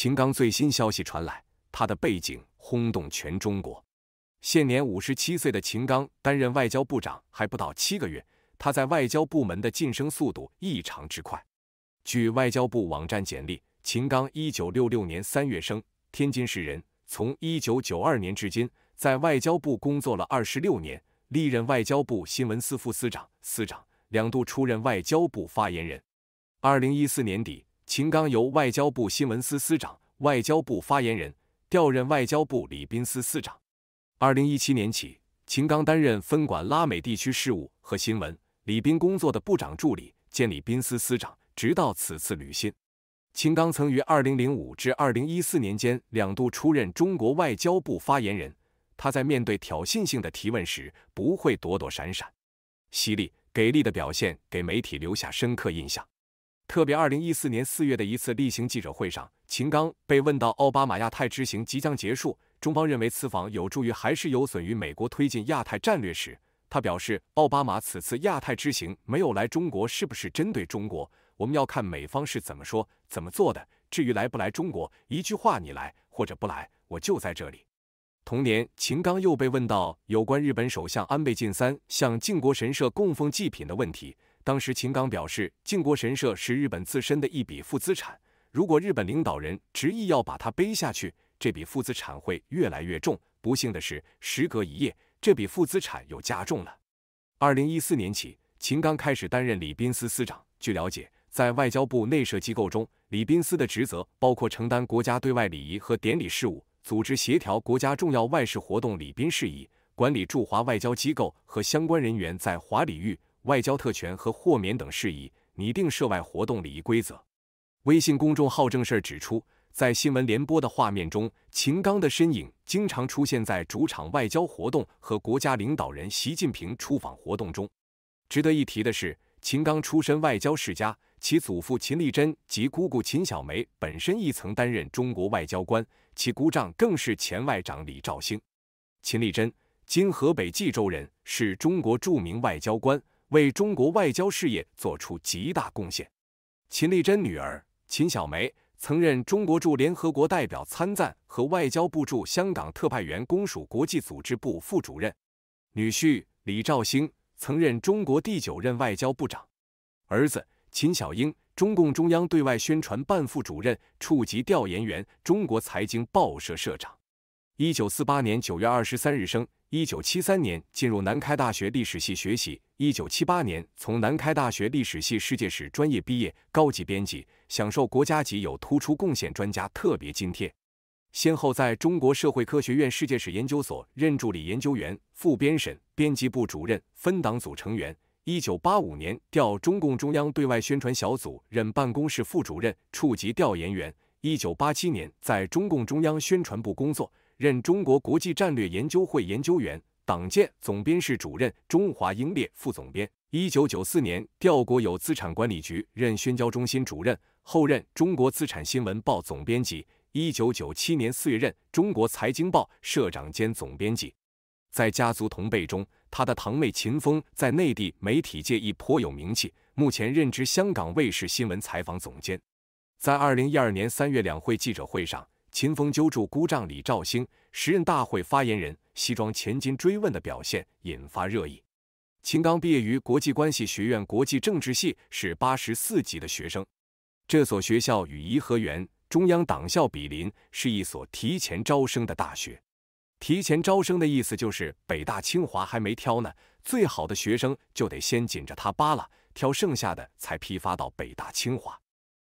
秦刚最新消息传来，他的背景轰动全中国。现年五十七岁的秦刚担任外交部长还不到七个月，他在外交部门的晋升速度异常之快。据外交部网站简历，秦刚一九六六年三月生，天津市人，从一九九二年至今在外交部工作了二十六年，历任外交部新闻司副司长、司长，两度出任外交部发言人。二零一四年底。秦刚由外交部新闻司司长、外交部发言人调任外交部礼宾司司长。二零一七年起，秦刚担任分管拉美地区事务和新闻礼宾工作的部长助理兼礼宾司司长，直到此次履新。秦刚曾于二零零五至二零一四年间两度出任中国外交部发言人。他在面对挑衅性的提问时不会躲躲闪闪，犀利给力的表现给媒体留下深刻印象。特别，二零一四年四月的一次例行记者会上，秦刚被问到奥巴马亚太之行即将结束，中方认为此访有助于还是有损于美国推进亚太战略时，他表示，奥巴马此次亚太之行没有来中国，是不是针对中国？我们要看美方是怎么说、怎么做的。至于来不来中国，一句话，你来或者不来，我就在这里。同年，秦刚又被问到有关日本首相安倍晋三向靖国神社供奉祭品的问题。当时，秦刚表示，靖国神社是日本自身的一笔负资产。如果日本领导人执意要把它背下去，这笔负资产会越来越重。不幸的是，时隔一夜，这笔负资产又加重了。二零一四年起，秦刚开始担任礼宾司司长。据了解，在外交部内设机构中，礼宾司的职责包括承担国家对外礼仪和典礼事务，组织协调国家重要外事活动礼宾事宜，管理驻华外交机构和相关人员在华礼遇。外交特权和豁免等事宜，拟定涉外活动礼仪规则。微信公众号“正事儿”指出，在新闻联播的画面中，秦刚的身影经常出现在主场外交活动和国家领导人习近平出访活动中。值得一提的是，秦刚出身外交世家，其祖父秦立珍及姑姑秦小梅本身亦曾担任中国外交官，其姑丈更是前外长李肇星。秦立珍，今河北冀州人，是中国著名外交官。为中国外交事业做出极大贡献。秦丽珍女儿秦小梅曾任中国驻联合国代表参赞和外交部驻香港特派员公署国际组织部副主任，女婿李兆星曾任中国第九任外交部长，儿子秦小英中共中央对外宣传办副主任、处级调研员、中国财经报社社长，1948年9月23日生。一九七三年进入南开大学历史系学习，一九七八年从南开大学历史系世界史专业毕业，高级编辑，享受国家级有突出贡献专家特别津贴。先后在中国社会科学院世界史研究所任助理研究员、副编审、编辑部主任、分党组成员。一九八五年调中共中央对外宣传小组任办公室副主任、处级调研员。一九八七年在中共中央宣传部工作。任中国国际战略研究会研究员、党建总编室主任、中华英烈副总编。一九九四年调国有资产管理局任宣教中心主任，后任中国资产新闻报总编辑。一九九七年四月任中国财经报社长兼总编辑。在家族同辈中，他的堂妹秦风在内地媒体界亦颇有名气，目前任职香港卫视新闻采访总监。在二零一二年三月两会记者会上。秦风揪住孤丈李兆星，时任大会发言人，西装前襟追问的表现引发热议。秦刚毕业于国际关系学院国际政治系，是八十四级的学生。这所学校与颐和园、中央党校比邻，是一所提前招生的大学。提前招生的意思就是北大清华还没挑呢，最好的学生就得先紧着他扒拉，挑剩下的才批发到北大清华。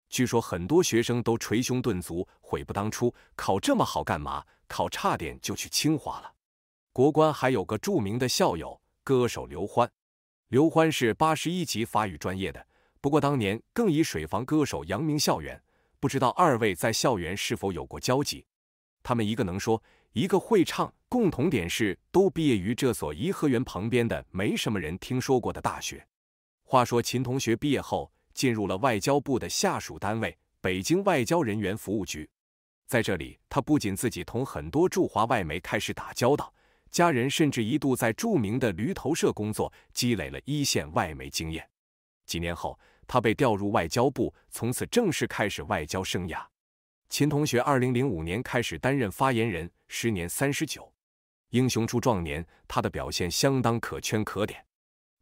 据说很多学生都捶胸顿足，悔不当初，考这么好干嘛？考差点就去清华了。国关还有个著名的校友，歌手刘欢。刘欢是八十一级法语专业的，不过当年更以水房歌手扬名校园。不知道二位在校园是否有过交集？他们一个能说，一个会唱，共同点是都毕业于这所颐和园旁边的没什么人听说过的大学。话说秦同学毕业后。进入了外交部的下属单位北京外交人员服务局，在这里，他不仅自己同很多驻华外媒开始打交道，家人甚至一度在著名的驴头社工作，积累了一线外媒经验。几年后，他被调入外交部，从此正式开始外交生涯。秦同学，二零零五年开始担任发言人，时年三十九，英雄出壮年，他的表现相当可圈可点。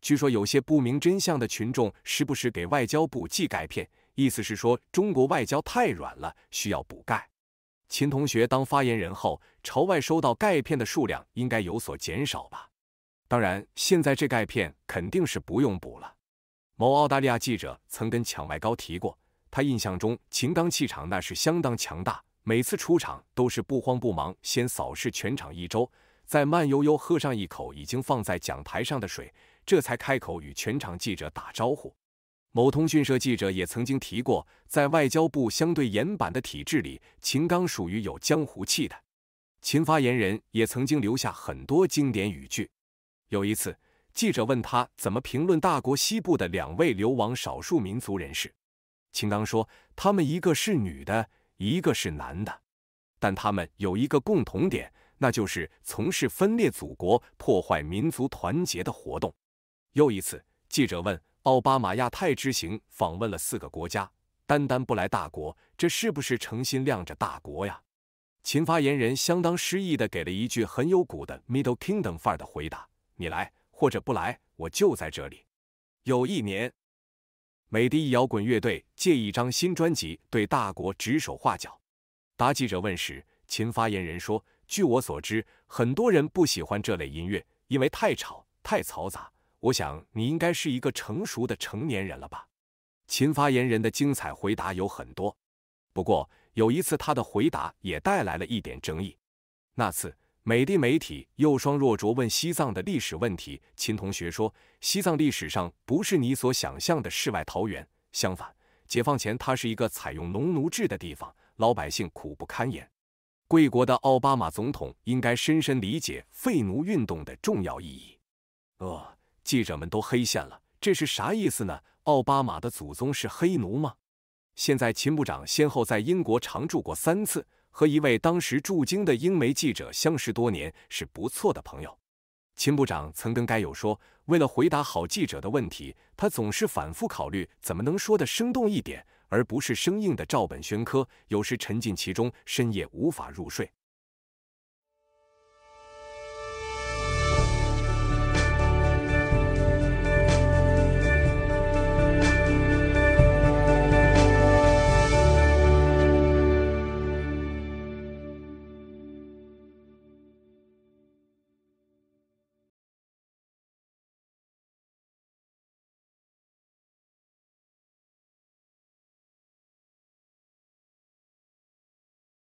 据说有些不明真相的群众时不时给外交部寄钙片，意思是说中国外交太软了，需要补钙。秦同学当发言人后，朝外收到钙片的数量应该有所减少吧？当然，现在这钙片肯定是不用补了。某澳大利亚记者曾跟抢外高提过，他印象中秦刚气场那是相当强大，每次出场都是不慌不忙，先扫视全场一周，再慢悠悠喝上一口已经放在讲台上的水。这才开口与全场记者打招呼。某通讯社记者也曾经提过，在外交部相对严板的体制里，秦刚属于有江湖气的。秦发言人也曾经留下很多经典语句。有一次，记者问他怎么评论大国西部的两位流亡少数民族人士，秦刚说：“他们一个是女的，一个是男的，但他们有一个共同点，那就是从事分裂祖国、破坏民族团结的活动。”又一次，记者问奥巴马亚太之行访问了四个国家，单单不来大国，这是不是诚心亮着大国呀？秦发言人相当失意的给了一句很有骨的 Middle Kingdom 范儿的回答：“你来或者不来，我就在这里。”有一年，美的摇滚乐队借一张新专辑对大国指手画脚，答记者问时，秦发言人说：“据我所知，很多人不喜欢这类音乐，因为太吵、太嘈杂。”我想你应该是一个成熟的成年人了吧？秦发言人的精彩回答有很多，不过有一次他的回答也带来了一点争议。那次美的媒体又双若卓问西藏的历史问题，秦同学说：“西藏历史上不是你所想象的世外桃源，相反，解放前它是一个采用农奴制的地方，老百姓苦不堪言。贵国的奥巴马总统应该深深理解废奴运动的重要意义。”呃。记者们都黑线了，这是啥意思呢？奥巴马的祖宗是黑奴吗？现在秦部长先后在英国常住过三次，和一位当时驻京的英媒记者相识多年，是不错的朋友。秦部长曾跟该友说，为了回答好记者的问题，他总是反复考虑怎么能说得生动一点，而不是生硬的照本宣科。有时沉浸其中，深夜无法入睡。